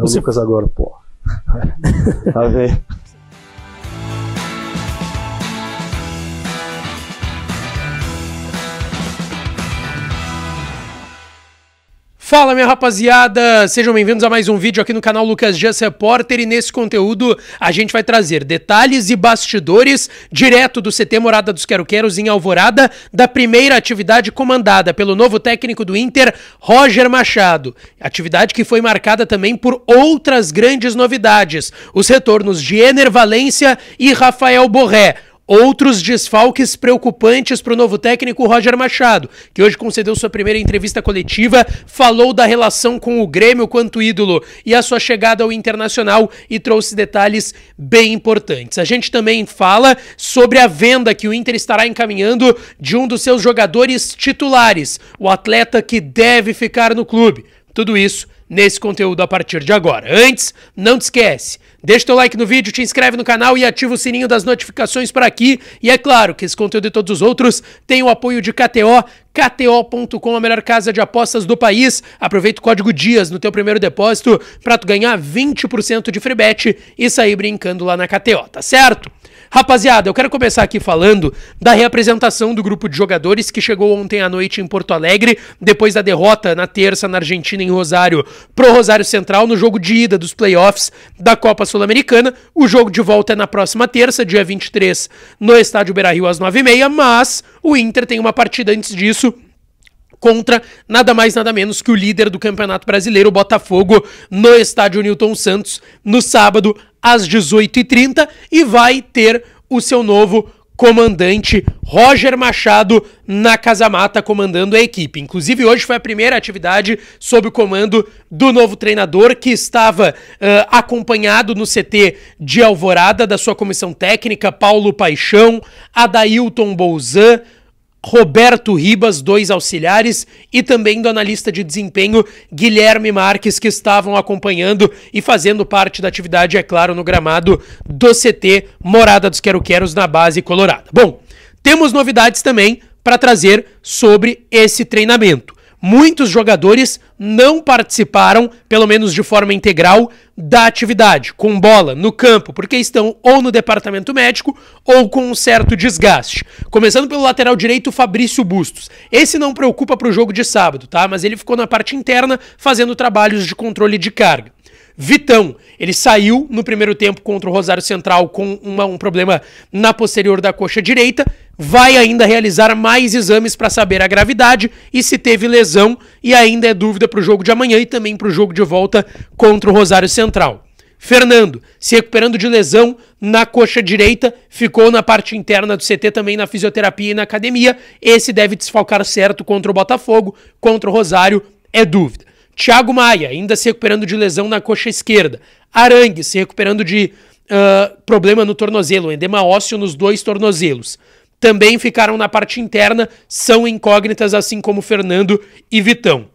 Você... Lucas agora, pô. tá vendo? Fala minha rapaziada, sejam bem-vindos a mais um vídeo aqui no canal Lucas Dias Repórter e nesse conteúdo a gente vai trazer detalhes e bastidores direto do CT Morada dos Quero Queros em Alvorada da primeira atividade comandada pelo novo técnico do Inter, Roger Machado. Atividade que foi marcada também por outras grandes novidades, os retornos de Ener Valência e Rafael Borré. Outros desfalques preocupantes para o novo técnico Roger Machado, que hoje concedeu sua primeira entrevista coletiva, falou da relação com o Grêmio quanto ídolo e a sua chegada ao Internacional e trouxe detalhes bem importantes. A gente também fala sobre a venda que o Inter estará encaminhando de um dos seus jogadores titulares, o atleta que deve ficar no clube. Tudo isso nesse conteúdo a partir de agora. Antes, não te esquece, deixa teu like no vídeo, te inscreve no canal e ativa o sininho das notificações para aqui. E é claro que esse conteúdo e todos os outros tem o apoio de KTO, KTO.com, a melhor casa de apostas do país. Aproveita o código DIAS no teu primeiro depósito para tu ganhar 20% de free bet e sair brincando lá na KTO, tá certo? Rapaziada, eu quero começar aqui falando da reapresentação do grupo de jogadores que chegou ontem à noite em Porto Alegre, depois da derrota na terça na Argentina em Rosário pro Rosário Central no jogo de ida dos playoffs da Copa Sul-Americana. O jogo de volta é na próxima terça, dia 23, no estádio Beira-Rio às 9h30, mas o Inter tem uma partida antes disso contra nada mais nada menos que o líder do Campeonato Brasileiro, o Botafogo, no estádio Newton Santos, no sábado às 18h30 e vai ter o seu novo comandante Roger Machado na Casa Mata comandando a equipe. Inclusive hoje foi a primeira atividade sob o comando do novo treinador que estava uh, acompanhado no CT de Alvorada da sua comissão técnica Paulo Paixão, Adailton Bouzan, Roberto Ribas, dois auxiliares, e também do analista de desempenho Guilherme Marques, que estavam acompanhando e fazendo parte da atividade, é claro, no gramado do CT Morada dos Quero-Queros na base colorada. Bom, temos novidades também para trazer sobre esse treinamento muitos jogadores não participaram, pelo menos de forma integral, da atividade, com bola, no campo, porque estão ou no departamento médico ou com um certo desgaste. Começando pelo lateral direito, Fabrício Bustos. Esse não preocupa para o jogo de sábado, tá? Mas ele ficou na parte interna fazendo trabalhos de controle de carga. Vitão, ele saiu no primeiro tempo contra o Rosário Central com uma, um problema na posterior da coxa direita, vai ainda realizar mais exames para saber a gravidade e se teve lesão, e ainda é dúvida para o jogo de amanhã e também para o jogo de volta contra o Rosário Central. Fernando, se recuperando de lesão na coxa direita, ficou na parte interna do CT também na fisioterapia e na academia. Esse deve desfalcar certo contra o Botafogo, contra o Rosário, é dúvida. Thiago Maia, ainda se recuperando de lesão na coxa esquerda. Arangue, se recuperando de uh, problema no tornozelo, edema ósseo nos dois tornozelos. Também ficaram na parte interna, são incógnitas, assim como Fernando e Vitão.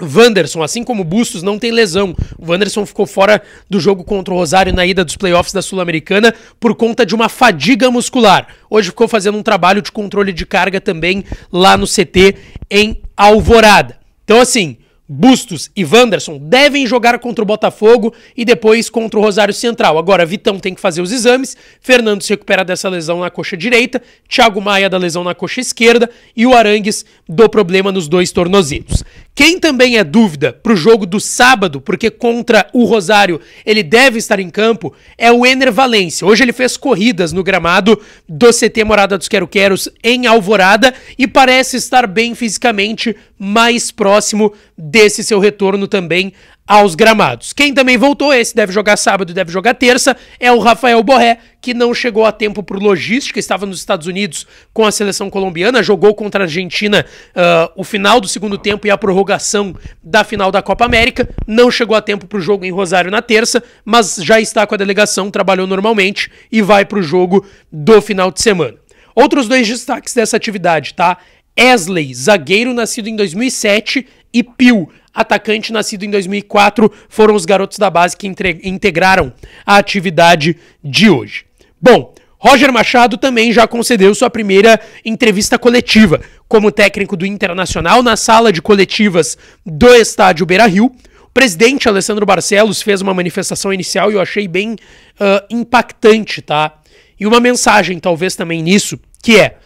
Wanderson, assim como Bustos, não tem lesão. O Wanderson ficou fora do jogo contra o Rosário na ida dos playoffs da Sul-Americana por conta de uma fadiga muscular. Hoje ficou fazendo um trabalho de controle de carga também lá no CT em Alvorada. Então, assim, Bustos e Wanderson devem jogar contra o Botafogo e depois contra o Rosário Central. Agora, Vitão tem que fazer os exames, Fernando se recupera dessa lesão na coxa direita, Thiago Maia da lesão na coxa esquerda e o Arangues do problema nos dois tornozelos. Quem também é dúvida para o jogo do sábado, porque contra o Rosário ele deve estar em campo, é o Ener Valência. Hoje ele fez corridas no gramado do CT Morada dos Quero-Queros em Alvorada e parece estar bem fisicamente mais próximo desse seu retorno também aos gramados. Quem também voltou, esse deve jogar sábado, deve jogar terça, é o Rafael Borré, que não chegou a tempo por logística, estava nos Estados Unidos com a seleção colombiana, jogou contra a Argentina uh, o final do segundo tempo e a prorrogação da final da Copa América, não chegou a tempo para o jogo em Rosário na terça, mas já está com a delegação, trabalhou normalmente e vai para o jogo do final de semana. Outros dois destaques dessa atividade, tá? Esley, zagueiro nascido em 2007, e Pio, atacante nascido em 2004, foram os garotos da base que integraram a atividade de hoje. Bom, Roger Machado também já concedeu sua primeira entrevista coletiva como técnico do Internacional na sala de coletivas do estádio Beira Rio. O presidente Alessandro Barcelos fez uma manifestação inicial e eu achei bem uh, impactante, tá? E uma mensagem, talvez também nisso, que é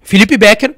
Felipe Becker,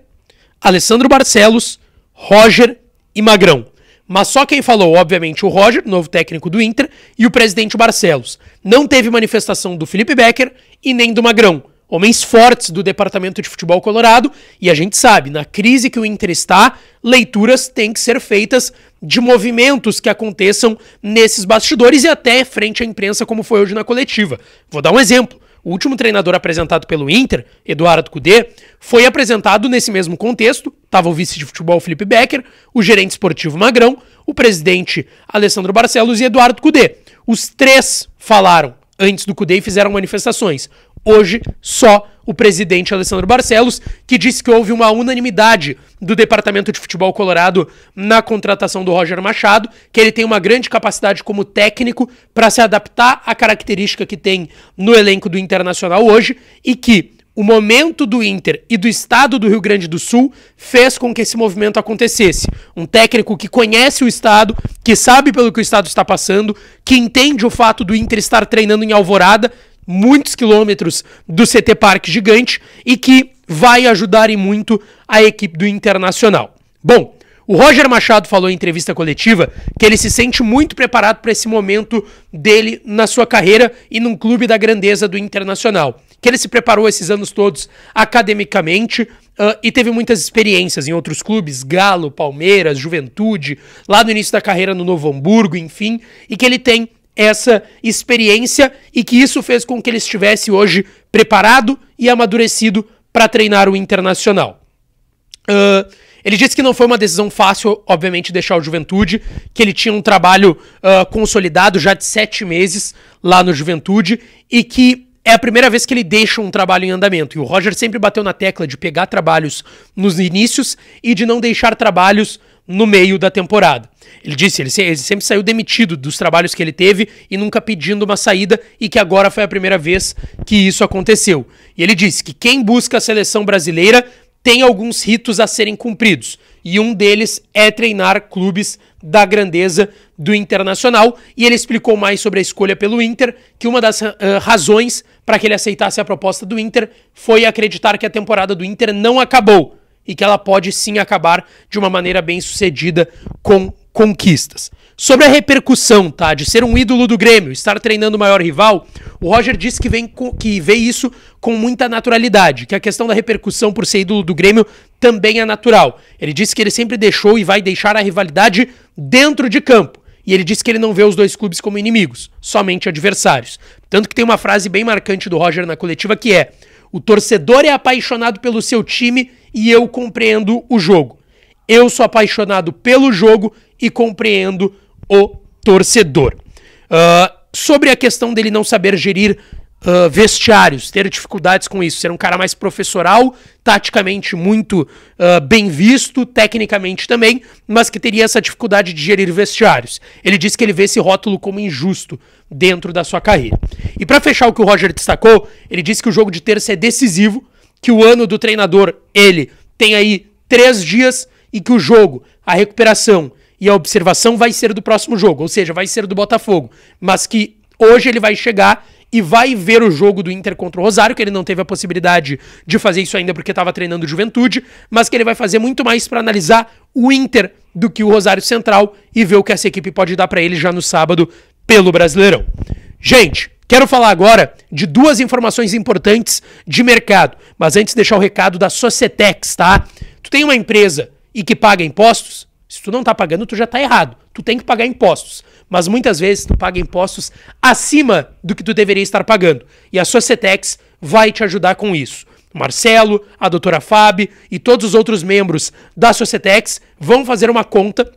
Alessandro Barcelos, Roger e magrão. Mas só quem falou, obviamente, o Roger, novo técnico do Inter, e o presidente Barcelos. Não teve manifestação do Felipe Becker e nem do Magrão. Homens fortes do departamento de futebol colorado, e a gente sabe, na crise que o Inter está, leituras têm que ser feitas de movimentos que aconteçam nesses bastidores e até frente à imprensa, como foi hoje na coletiva. Vou dar um exemplo. O último treinador apresentado pelo Inter, Eduardo Cudê, foi apresentado nesse mesmo contexto. Estava o vice de futebol Felipe Becker, o gerente esportivo Magrão, o presidente Alessandro Barcelos e Eduardo Cudê. Os três falaram antes do Cudê e fizeram manifestações. Hoje, só o presidente Alessandro Barcelos, que disse que houve uma unanimidade do Departamento de Futebol Colorado na contratação do Roger Machado, que ele tem uma grande capacidade como técnico para se adaptar à característica que tem no elenco do Internacional hoje e que o momento do Inter e do estado do Rio Grande do Sul fez com que esse movimento acontecesse. Um técnico que conhece o estado, que sabe pelo que o estado está passando, que entende o fato do Inter estar treinando em Alvorada, muitos quilômetros do CT Parque Gigante, e que vai ajudar e muito a equipe do Internacional. Bom, o Roger Machado falou em entrevista coletiva que ele se sente muito preparado para esse momento dele na sua carreira e num clube da grandeza do Internacional. Que ele se preparou esses anos todos academicamente uh, e teve muitas experiências em outros clubes, Galo, Palmeiras, Juventude, lá no início da carreira no Novo Hamburgo, enfim, e que ele tem essa experiência e que isso fez com que ele estivesse hoje preparado e amadurecido para treinar o Internacional. Uh, ele disse que não foi uma decisão fácil, obviamente, deixar o Juventude, que ele tinha um trabalho uh, consolidado já de sete meses lá no Juventude e que é a primeira vez que ele deixa um trabalho em andamento. E o Roger sempre bateu na tecla de pegar trabalhos nos inícios e de não deixar trabalhos no meio da temporada. Ele disse, ele, ele, sempre saiu demitido dos trabalhos que ele teve e nunca pedindo uma saída e que agora foi a primeira vez que isso aconteceu. E ele disse que quem busca a seleção brasileira tem alguns ritos a serem cumpridos e um deles é treinar clubes da grandeza do Internacional e ele explicou mais sobre a escolha pelo Inter, que uma das uh, razões para que ele aceitasse a proposta do Inter foi acreditar que a temporada do Inter não acabou e que ela pode sim acabar de uma maneira bem sucedida com conquistas. Sobre a repercussão, tá, de ser um ídolo do Grêmio, estar treinando o maior rival, o Roger disse que, vem com, que vê isso com muita naturalidade, que a questão da repercussão por ser ídolo do Grêmio também é natural. Ele disse que ele sempre deixou e vai deixar a rivalidade dentro de campo. E ele disse que ele não vê os dois clubes como inimigos, somente adversários. Tanto que tem uma frase bem marcante do Roger na coletiva que é: o torcedor é apaixonado pelo seu time e eu compreendo o jogo. Eu sou apaixonado pelo jogo e compreendo o torcedor. Uh, sobre a questão dele não saber gerir uh, vestiários, ter dificuldades com isso, ser um cara mais professoral, taticamente muito uh, bem visto, tecnicamente também, mas que teria essa dificuldade de gerir vestiários. Ele disse que ele vê esse rótulo como injusto dentro da sua carreira. E para fechar o que o Roger destacou, ele disse que o jogo de terça é decisivo, que o ano do treinador, ele, tem aí três dias e que o jogo, a recuperação e a observação vai ser do próximo jogo, ou seja, vai ser do Botafogo, mas que hoje ele vai chegar e vai ver o jogo do Inter contra o Rosário, que ele não teve a possibilidade de fazer isso ainda porque estava treinando Juventude, mas que ele vai fazer muito mais para analisar o Inter do que o Rosário Central e ver o que essa equipe pode dar para ele já no sábado pelo Brasileirão. Gente, Quero falar agora de duas informações importantes de mercado, mas antes deixar o recado da Societex, tá? Tu tem uma empresa e que paga impostos? Se tu não tá pagando, tu já tá errado. Tu tem que pagar impostos. Mas muitas vezes tu paga impostos acima do que tu deveria estar pagando. E a Societex vai te ajudar com isso. O Marcelo, a doutora Fábio e todos os outros membros da Societex vão fazer uma conta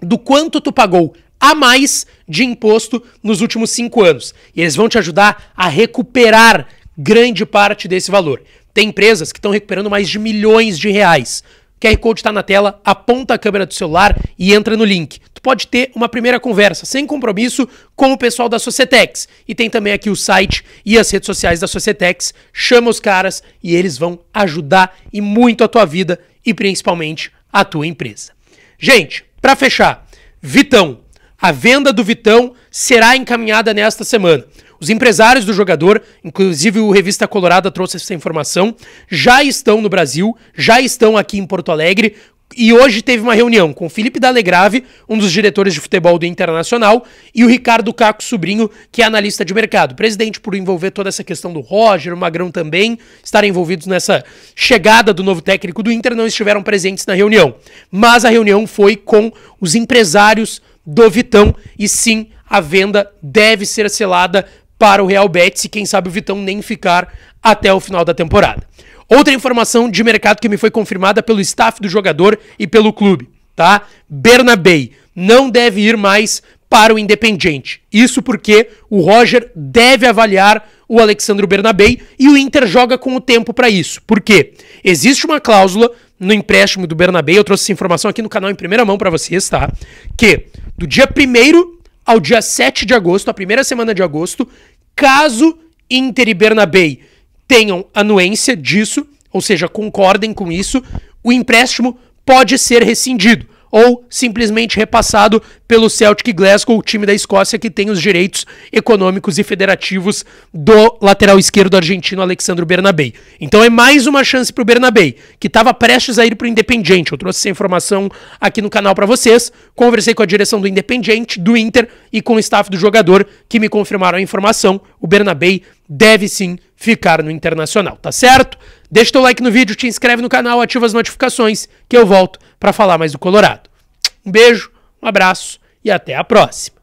do quanto tu pagou a mais de imposto nos últimos cinco anos. E eles vão te ajudar a recuperar grande parte desse valor. Tem empresas que estão recuperando mais de milhões de reais. QR Code está na tela, aponta a câmera do celular e entra no link. Tu pode ter uma primeira conversa sem compromisso com o pessoal da Societex. E tem também aqui o site e as redes sociais da Societex. Chama os caras e eles vão ajudar e muito a tua vida e principalmente a tua empresa. Gente, para fechar, Vitão. A venda do Vitão será encaminhada nesta semana. Os empresários do jogador, inclusive o Revista Colorada trouxe essa informação, já estão no Brasil, já estão aqui em Porto Alegre. E hoje teve uma reunião com o Felipe Dalegrave, um dos diretores de futebol do Internacional, e o Ricardo Caco Sobrinho, que é analista de mercado. Presidente, por envolver toda essa questão do Roger, o Magrão também, estarem envolvidos nessa chegada do novo técnico do Inter, não estiveram presentes na reunião. Mas a reunião foi com os empresários do Vitão, e sim, a venda deve ser selada para o Real Betis e quem sabe o Vitão nem ficar até o final da temporada. Outra informação de mercado que me foi confirmada pelo staff do jogador e pelo clube, tá? Bernabei não deve ir mais para o Independiente. Isso porque o Roger deve avaliar o Alexandre Bernabei e o Inter joga com o tempo para isso. Por quê? Existe uma cláusula no empréstimo do Bernabei, eu trouxe essa informação aqui no canal em primeira mão para vocês, tá? Que do dia 1 ao dia 7 de agosto, a primeira semana de agosto, caso Inter e Bernabei tenham anuência disso, ou seja, concordem com isso, o empréstimo pode ser rescindido ou simplesmente repassado pelo Celtic Glasgow, o time da Escócia que tem os direitos econômicos e federativos do lateral esquerdo argentino Alexandre Bernabei. Então é mais uma chance para o Bernabei, que estava prestes a ir para o Independiente. Eu trouxe essa informação aqui no canal para vocês. Conversei com a direção do Independiente, do Inter e com o staff do jogador que me confirmaram a informação. O Bernabei deve sim ficar no internacional, tá certo? Deixa teu like no vídeo, te inscreve no canal, ativa as notificações que eu volto para falar mais do Colorado. Um beijo, um abraço e até a próxima.